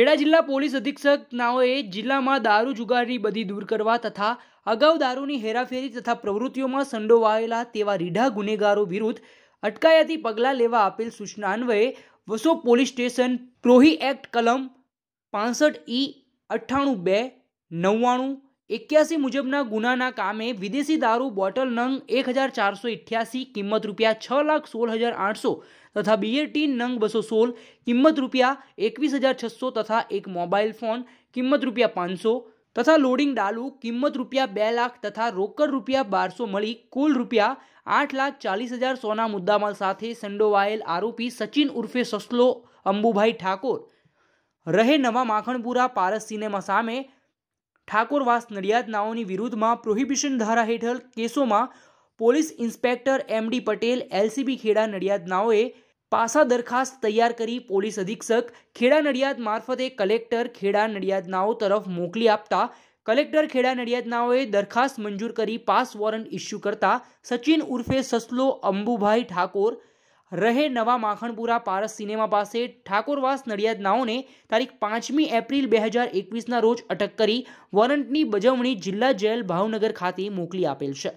ખેડા જિલ્લા પોલીસ અધિક્ષકનાઓએ જિલ્લામાં દારૂ જુગારની બધી દૂર કરવા તથા અગાઉ દારૂની હેરાફેરી તથા પ્રવૃત્તિઓમાં સંડોવાયેલા તેવા રીઢા ગુનેગારો વિરુદ્ધ અટકાયતી પગલાં લેવા આપેલ સૂચના અન્વયે વસો પોલીસ સ્ટેશન પ્રોહી એક્ટ કલમ પાસઠ ઈ અઠ્ઠાણું બે નવ્વાણું એક્યાસી મુજબના ગુનાના કામે વિદેશી દારૂ બોટલ નંગ એક હજાર ચારસો ઇઠ્યાસી કિંમત રૂપિયા છ લાખ સોળ હજાર આઠસો તથા બીએટી નંગ બસો સોળ કિંમત રૂપિયા એકવીસ હજાર છસો તથા એક મોબાઈલ ફોન કિંમત રૂપિયા પાંચસો તથા લોડિંગ ડાલુ કિંમત રૂપિયા બે લાખ તથા રોકડ રૂપિયા બારસો મળી કુલ રૂપિયા આઠ લાખ ચાલીસ હજાર સોના મુદ્દામાલ સાથે સંડોવાયેલ આરોપી સચિન ઉર્ફે સસલો અંબુભાઈ ઠાકોર રહે નવા માખણપુરા પારસ સિનેમા સામે ઠાકોર ઠાકોરવાસ નડિયાદનાઓની વિરુદ્ધમાં પ્રોહિબિશન ધારા હેઠળ કેસોમાં police inspector MD Patel LCB Kheda નડિયાદનાઓએ પાસા દરખાસ્ત તૈયાર કરી પોલીસ અધિક્ષક ખેડા નડિયાદ મારફતે કલેક્ટર ખેડા નડિયાદનાઓ તરફ મોકલી આપતા કલેક્ટર ખેડા નડિયાદનાઓએ દરખાસ્ત મંજૂર કરી પાસ વોરંટ ઇસ્યુ કરતા સચિન ઉર્ફે સસલો અંબુભાઈ ઠાકોર રહે નવા માખણપુરા પારસ સિનેમા પાસે ઠાકોરવાસ નડિયાદ નાઓને તારીખ પાંચમી એપ્રિલ બે હજાર એકવીસના રોજ અટક કરી વોરંટની બજવણી જિલ્લા જેલ ભાવનગર ખાતે મોકલી આપેલ છે